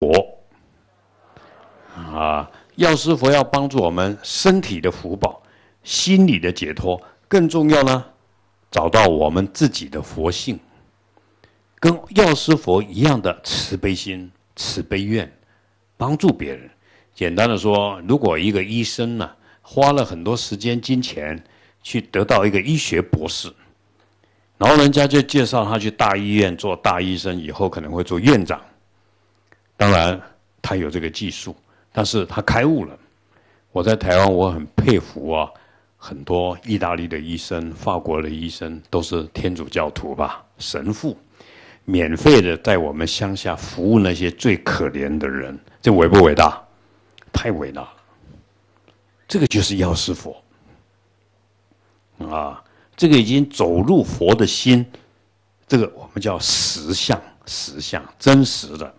佛啊，药师佛要帮助我们身体的福报、心理的解脱，更重要呢，找到我们自己的佛性，跟药师佛一样的慈悲心、慈悲愿，帮助别人。简单的说，如果一个医生呢，花了很多时间、金钱去得到一个医学博士，然后人家就介绍他去大医院做大医生，以后可能会做院长。当然，他有这个技术，但是他开悟了。我在台湾，我很佩服啊，很多意大利的医生、法国的医生都是天主教徒吧，神父，免费的在我们乡下服务那些最可怜的人，这伟不伟大？太伟大了！这个就是药师佛啊，这个已经走入佛的心，这个我们叫实相，实相，真实的。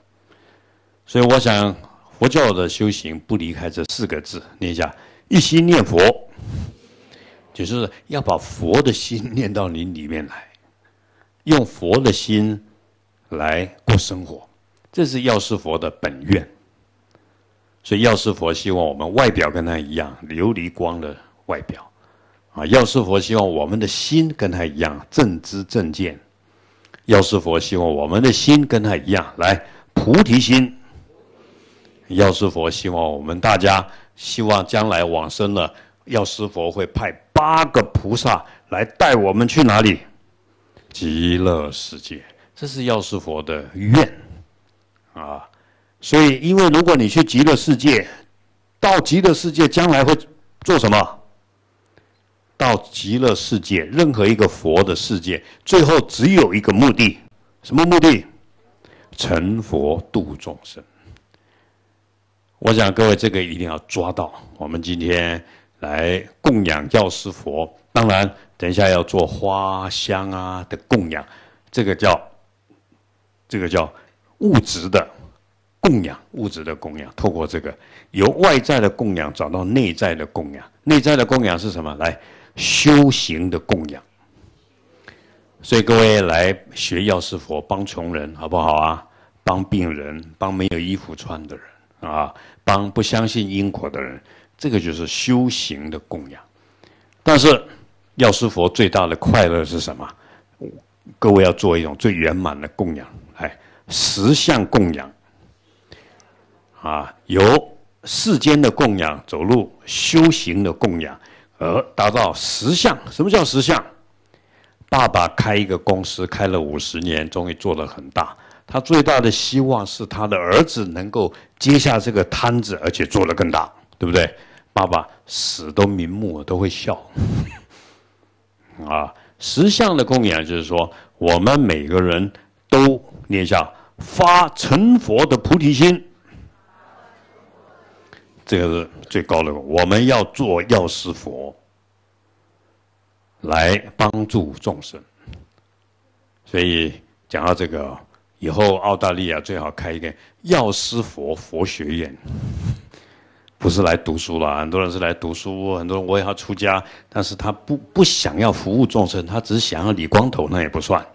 所以我想，佛教的修行不离开这四个字，念一下：一心念佛，就是要把佛的心念到你里面来，用佛的心来过生活，这是药师佛的本愿。所以药师佛希望我们外表跟他一样琉璃光的外表，啊，药师佛希望我们的心跟他一样正知正见，药师佛希望我们的心跟他一样来菩提心。药师佛希望我们大家，希望将来往生了，药师佛会派八个菩萨来带我们去哪里？极乐世界，这是药师佛的愿啊。所以，因为如果你去极乐世界，到极乐世界将来会做什么？到极乐世界，任何一个佛的世界，最后只有一个目的，什么目的？成佛度众生。我想各位这个一定要抓到。我们今天来供养药师佛，当然等一下要做花香啊的供养，这个叫这个叫物质的供养，物质的供养。透过这个由外在的供养找到内在的供养，内在的供养是什么？来修行的供养。所以各位来学药师佛，帮穷人好不好啊？帮病人，帮没有衣服穿的人。啊，帮不相信因果的人，这个就是修行的供养。但是药师佛最大的快乐是什么？各位要做一种最圆满的供养，哎，十相供养。啊，由世间的供养走入修行的供养，而达到十相。什么叫十相？爸爸开一个公司，开了五十年，终于做得很大。他最大的希望是他的儿子能够接下这个摊子，而且做得更大，对不对？爸爸死都瞑目，都会笑。啊，实相的供养就是说，我们每个人都念下发成佛的菩提心，这个是最高的。我们要做药师佛，来帮助众生。所以讲到这个。以后澳大利亚最好开一个药师佛佛学院，不是来读书了。很多人是来读书，很多人我也要出家，但是他不不想要服务众生，他只想要理光头，那也不算。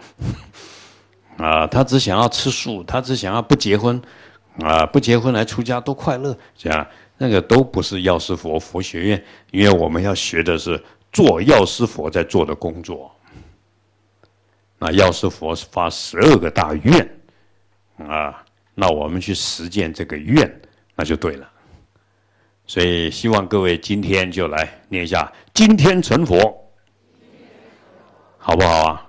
啊，他只想要吃素，他只想要不结婚，啊，不结婚来出家多快乐，这样那个都不是药师佛佛学院，因为我们要学的是做药师佛在做的工作。那药师佛发十二个大愿，啊，那我们去实践这个愿，那就对了。所以希望各位今天就来念一下，今天成佛，好不好啊？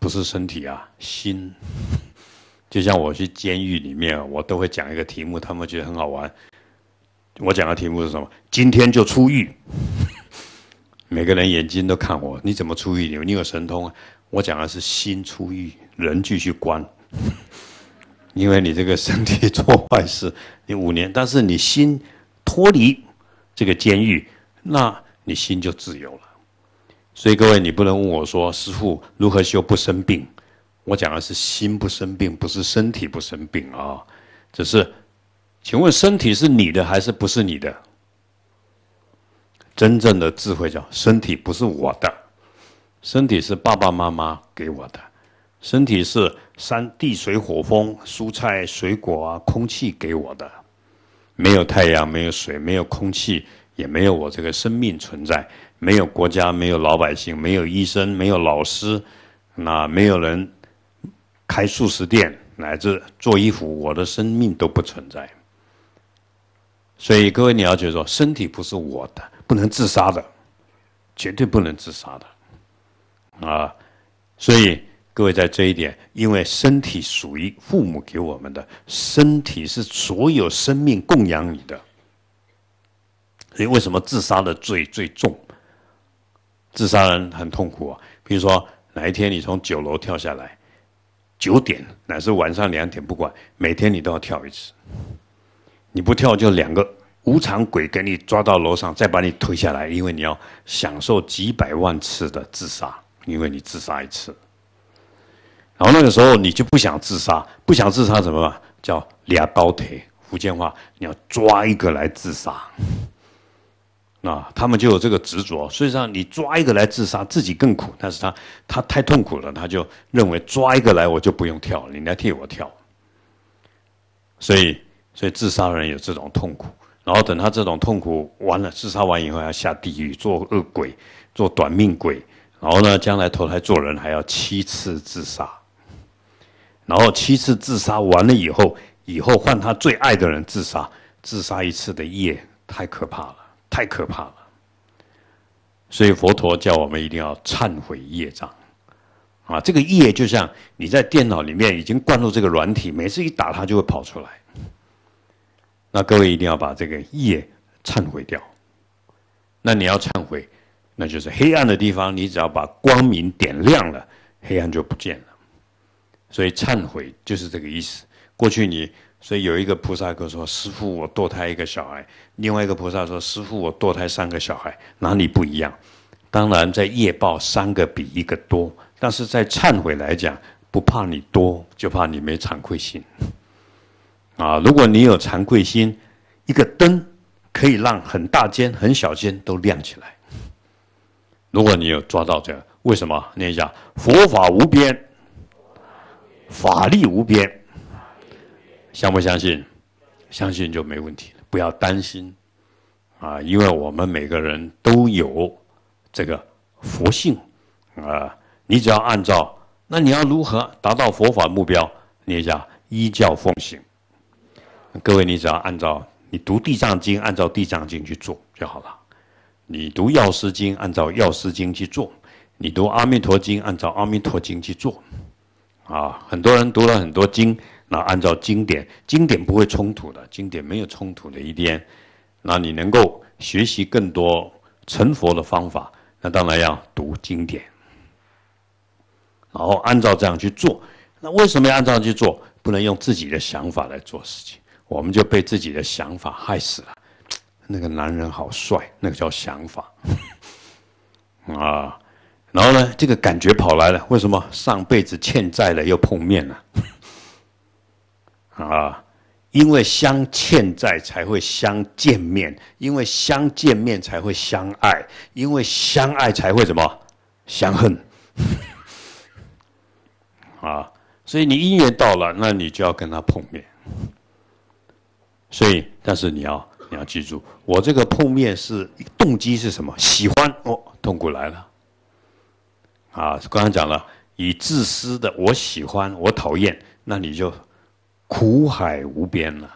不是身体啊，心。就像我去监狱里面，我都会讲一个题目，他们觉得很好玩。我讲的题目是什么？今天就出狱。每个人眼睛都看我，你怎么出狱？你有神通啊！我讲的是心出狱，人继续关，因为你这个身体做坏事，你五年，但是你心脱离这个监狱，那你心就自由了。所以各位，你不能问我说，师傅如何修不生病？我讲的是心不生病，不是身体不生病啊。只是，请问身体是你的还是不是你的？真正的智慧叫身体不是我的，身体是爸爸妈妈给我的，身体是山地水火风蔬菜水果啊空气给我的，没有太阳，没有水，没有空气，也没有我这个生命存在；没有国家，没有老百姓，没有医生，没有老师，那没有人开素食店乃至做衣服，我的生命都不存在。所以各位你要觉说，身体不是我的。不能自杀的，绝对不能自杀的，啊！所以各位在这一点，因为身体属于父母给我们的，身体是所有生命供养你的，所以为什么自杀的罪最重？自杀人很痛苦啊，比如说哪一天你从九楼跳下来，九点，乃至晚上两点，不管每天你都要跳一次，你不跳就两个。无常鬼给你抓到楼上，再把你推下来，因为你要享受几百万次的自杀，因为你自杀一次。然后那个时候你就不想自杀，不想自杀怎么？叫俩刀腿，福建话，你要抓一个来自杀。那他们就有这个执着，所以让你抓一个来自杀，自己更苦。但是他他太痛苦了，他就认为抓一个来，我就不用跳，你来替我跳。所以，所以自杀人有这种痛苦。然后等他这种痛苦完了，自杀完以后，要下地狱做恶鬼，做短命鬼。然后呢，将来投胎做人，还要七次自杀。然后七次自杀完了以后，以后换他最爱的人自杀，自杀一次的业太可怕了，太可怕了。所以佛陀叫我们一定要忏悔业障啊！这个业就像你在电脑里面已经灌入这个软体，每次一打它就会跑出来。那各位一定要把这个业忏悔掉。那你要忏悔，那就是黑暗的地方，你只要把光明点亮了，黑暗就不见了。所以忏悔就是这个意思。过去你，所以有一个菩萨哥说：“师父，我堕胎一个小孩。”另外一个菩萨说：“师父，我堕胎三个小孩，哪里不一样？”当然，在业报三个比一个多，但是在忏悔来讲，不怕你多，就怕你没惭愧心。啊，如果你有惭愧心，一个灯可以让很大间、很小间都亮起来。如果你有抓到这，为什么念一下佛法无边，法力无边？相不相信？相信就没问题了，不要担心啊，因为我们每个人都有这个佛性啊。你只要按照，那你要如何达到佛法目标？念一下依教奉行。各位，你只要按照你读《地藏经》，按照《地藏经》去做就好了；你读《药师经》，按照《药师经》去做；你读《阿弥陀经》，按照《阿弥陀经》去做。啊，很多人读了很多经，那按照经典，经典不会冲突的，经典没有冲突的一边，那你能够学习更多成佛的方法。那当然要读经典，然后按照这样去做。那为什么要按照去做？不能用自己的想法来做事情。我们就被自己的想法害死了。那个男人好帅，那个叫想法 啊。然后呢，这个感觉跑来了。为什么上辈子欠债了又碰面了？啊，因为相欠债才会相见面，因为相见面才会相爱，因为相爱才会什么相恨 啊。所以你姻缘到了，那你就要跟他碰面。所以，但是你要你要记住，我这个碰面是动机是什么？喜欢哦，痛苦来了。啊，刚刚讲了，以自私的，我喜欢，我讨厌，那你就苦海无边了。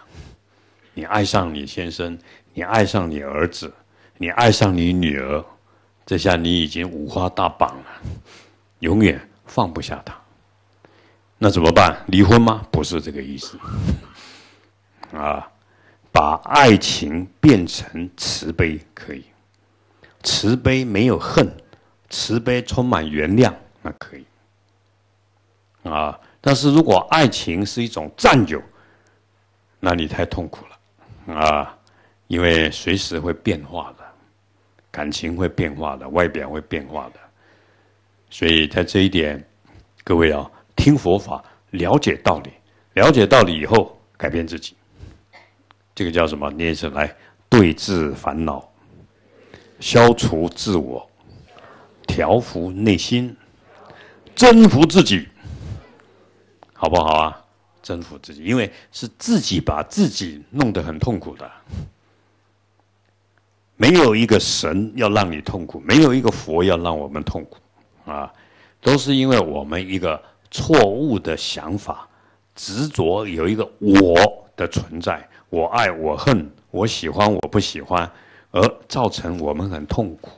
你爱上你先生，你爱上你儿子，你爱上你女儿，这下你已经五花大绑了，永远放不下他。那怎么办？离婚吗？不是这个意思。啊。把爱情变成慈悲可以，慈悲没有恨，慈悲充满原谅，那可以。啊，但是如果爱情是一种占有，那你太痛苦了，啊，因为随时会变化的，感情会变化的，外表会变化的，所以在这一点，各位啊，听佛法，了解道理，了解道理以后，改变自己。这个叫什么？你是来对治烦恼，消除自我，调服内心，征服自己，好不好啊？征服自己，因为是自己把自己弄得很痛苦的。没有一个神要让你痛苦，没有一个佛要让我们痛苦啊！都是因为我们一个错误的想法，执着有一个我的存在。我爱我恨，我喜欢我不喜欢，而造成我们很痛苦。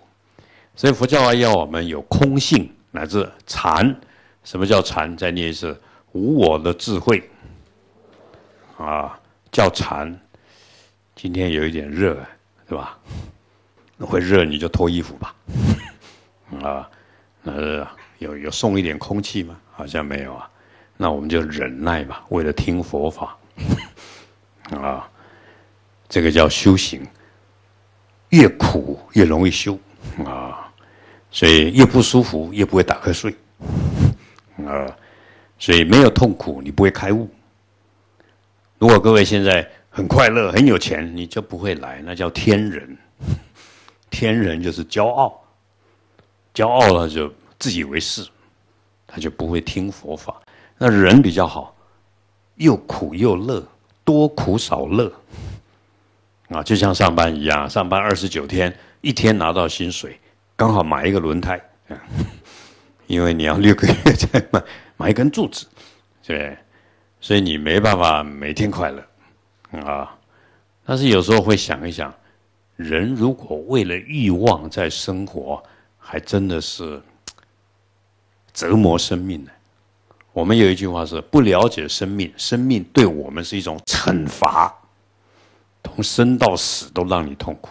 所以佛教要我们有空性乃至禅。什么叫禅？再念一次，无我的智慧啊，叫禅。今天有一点热，是吧？会热你就脱衣服吧。啊，有有送一点空气吗？好像没有啊。那我们就忍耐吧，为了听佛法。啊，这个叫修行。越苦越容易修啊，所以越不舒服越不会打瞌睡啊，所以没有痛苦你不会开悟。如果各位现在很快乐很有钱，你就不会来，那叫天人。天人就是骄傲，骄傲了就自以为是，他就不会听佛法。那人比较好，又苦又乐。多苦少乐，啊，就像上班一样，上班二十九天，一天拿到薪水，刚好买一个轮胎，因为你要六个月才买买一根柱子，对，所以你没办法每天快乐，啊，但是有时候会想一想，人如果为了欲望在生活，还真的是折磨生命呢。我们有一句话是：不了解生命，生命对我们是一种惩罚，从生到死都让你痛苦。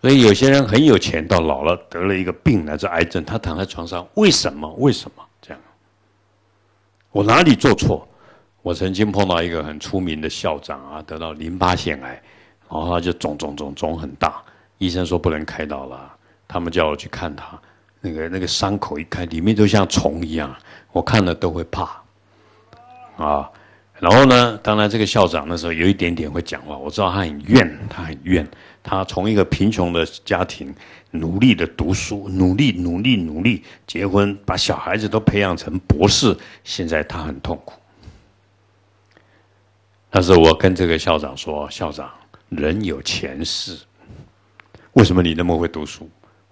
所以有些人很有钱，到老了得了一个病，乃至癌症，他躺在床上，为什么？为什么这样？我哪里做错？我曾经碰到一个很出名的校长啊，得到淋巴腺癌，然后他就肿肿肿肿很大，医生说不能开刀了，他们叫我去看他。那个那个伤口一开，里面都像虫一样，我看了都会怕，啊！然后呢，当然这个校长那时候有一点点会讲话，我知道他很怨，他很怨。他从一个贫穷的家庭努力的读书，努力努力努力，结婚，把小孩子都培养成博士，现在他很痛苦。但是我跟这个校长说：“校长，人有前世，为什么你那么会读书？”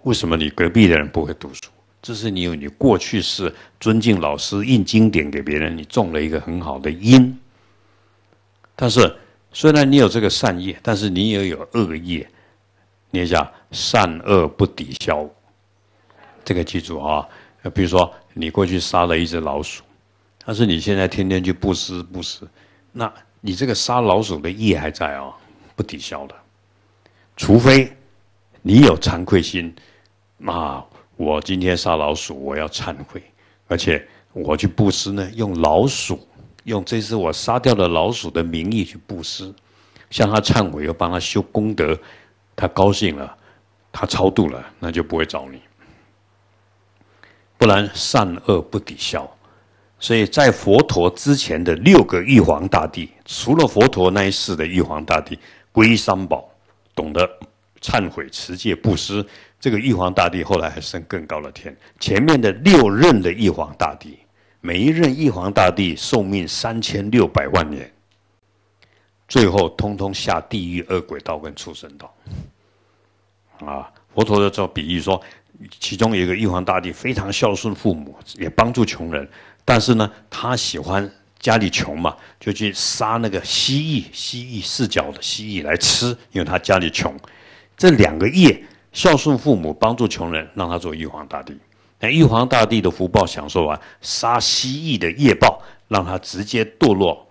为什么你隔壁的人不会读书？这是你有你过去是尊敬老师，印经典给别人，你种了一个很好的因。但是虽然你有这个善业，但是你也有恶业，你想善恶不抵消，这个记住啊。比如说你过去杀了一只老鼠，但是你现在天天去布施布施，那你这个杀老鼠的业还在啊，不抵消的。除非你有惭愧心。那我今天杀老鼠，我要忏悔，而且我去布施呢，用老鼠，用这次我杀掉的老鼠的名义去布施，向他忏悔，又帮他修功德，他高兴了，他超度了，那就不会找你。不然善恶不抵消，所以在佛陀之前的六个玉皇大帝，除了佛陀那一世的玉皇大帝，龟三宝懂得忏悔、持戒、布施。这个玉皇大帝后来还升更高的天，前面的六任的玉皇大帝，每一任玉皇大帝寿命三千六百万年，最后通通下地狱恶鬼道跟畜生道。啊，佛陀的做比喻说，其中有一个玉皇大帝非常孝顺父母，也帮助穷人，但是呢，他喜欢家里穷嘛，就去杀那个蜥蜴，蜥蜴四脚的蜥蜴来吃，因为他家里穷，这两个业。孝顺父母，帮助穷人，让他做玉皇大帝。那玉皇大帝的福报享受完，杀蜥蜴的业报，让他直接堕落。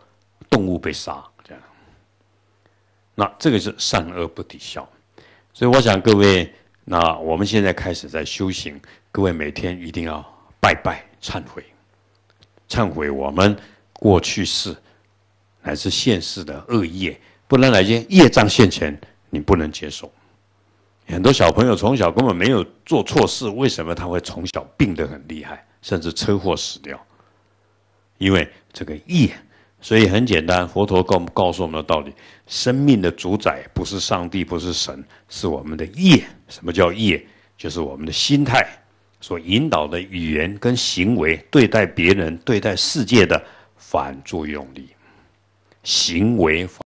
动物被杀，这样。那这个是善恶不抵消。所以我想各位，那我们现在开始在修行，各位每天一定要拜拜、忏悔、忏悔我们过去世乃至现世的恶业，不然来些业障现前，你不能接受。很多小朋友从小根本没有做错事，为什么他会从小病得很厉害，甚至车祸死掉？因为这个业，所以很简单，佛陀告告诉我们的道理：生命的主宰不是上帝，不是神，是我们的业。什么叫业？就是我们的心态所引导的语言跟行为，对待别人、对待世界的反作用力，行为。